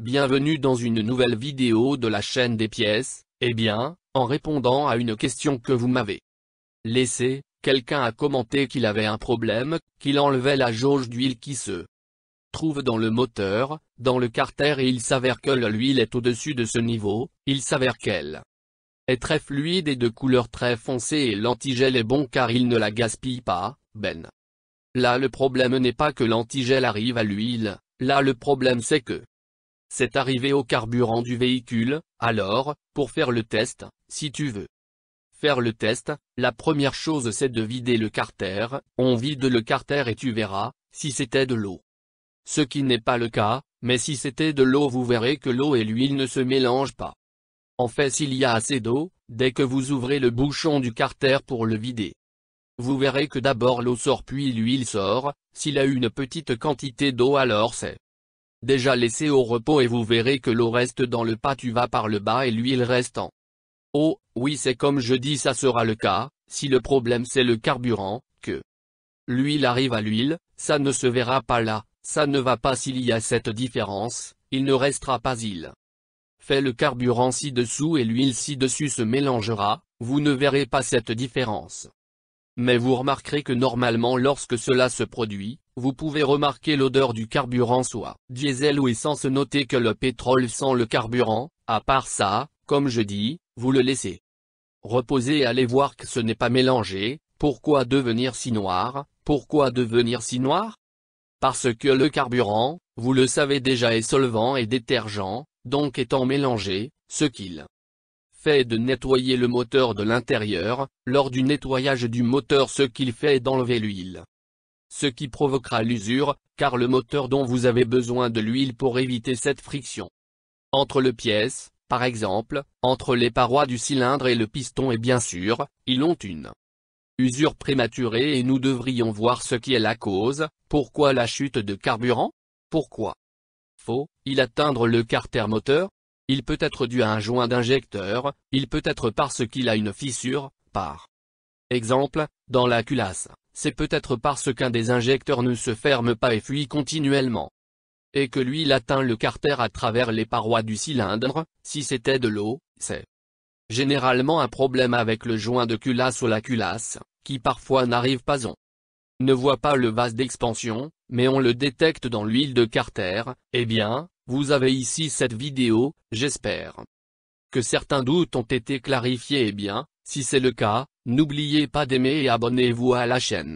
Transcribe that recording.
Bienvenue dans une nouvelle vidéo de la chaîne des pièces, eh bien, en répondant à une question que vous m'avez laissée, quelqu'un a commenté qu'il avait un problème, qu'il enlevait la jauge d'huile qui se trouve dans le moteur, dans le carter et il s'avère que l'huile est au-dessus de ce niveau, il s'avère qu'elle est très fluide et de couleur très foncée et l'antigel est bon car il ne la gaspille pas, Ben. Là le problème n'est pas que l'antigel arrive à l'huile, là le problème c'est que c'est arrivé au carburant du véhicule, alors, pour faire le test, si tu veux faire le test, la première chose c'est de vider le carter, on vide le carter et tu verras, si c'était de l'eau. Ce qui n'est pas le cas, mais si c'était de l'eau vous verrez que l'eau et l'huile ne se mélangent pas. En fait s'il y a assez d'eau, dès que vous ouvrez le bouchon du carter pour le vider. Vous verrez que d'abord l'eau sort puis l'huile sort, s'il a une petite quantité d'eau alors c'est Déjà laissé au repos et vous verrez que l'eau reste dans le pas tu vas par le bas et l'huile reste en Oh, oui c'est comme je dis ça sera le cas, si le problème c'est le carburant, que l'huile arrive à l'huile, ça ne se verra pas là, ça ne va pas s'il y a cette différence, il ne restera pas il. Fait le carburant ci-dessous et l'huile ci-dessus se mélangera, vous ne verrez pas cette différence. Mais vous remarquerez que normalement lorsque cela se produit, vous pouvez remarquer l'odeur du carburant soit diesel ou essence noter que le pétrole sans le carburant, à part ça, comme je dis, vous le laissez reposer et allez voir que ce n'est pas mélangé, pourquoi devenir si noir, pourquoi devenir si noir Parce que le carburant, vous le savez déjà est solvant et détergent, donc étant mélangé, ce qu'il fait de nettoyer le moteur de l'intérieur, lors du nettoyage du moteur ce qu'il fait est d'enlever l'huile ce qui provoquera l'usure, car le moteur dont vous avez besoin de l'huile pour éviter cette friction. Entre le pièce, par exemple, entre les parois du cylindre et le piston et bien sûr, ils ont une usure prématurée et nous devrions voir ce qui est la cause, pourquoi la chute de carburant Pourquoi faut-il atteindre le carter moteur Il peut être dû à un joint d'injecteur, il peut être parce qu'il a une fissure, par exemple, dans la culasse c'est peut-être parce qu'un des injecteurs ne se ferme pas et fuit continuellement. Et que l'huile atteint le carter à travers les parois du cylindre, si c'était de l'eau, c'est généralement un problème avec le joint de culasse ou la culasse, qui parfois n'arrive pas on ne voit pas le vase d'expansion, mais on le détecte dans l'huile de carter, eh bien, vous avez ici cette vidéo, j'espère que certains doutes ont été clarifiés eh bien, si c'est le cas, N'oubliez pas d'aimer et abonnez-vous à la chaîne.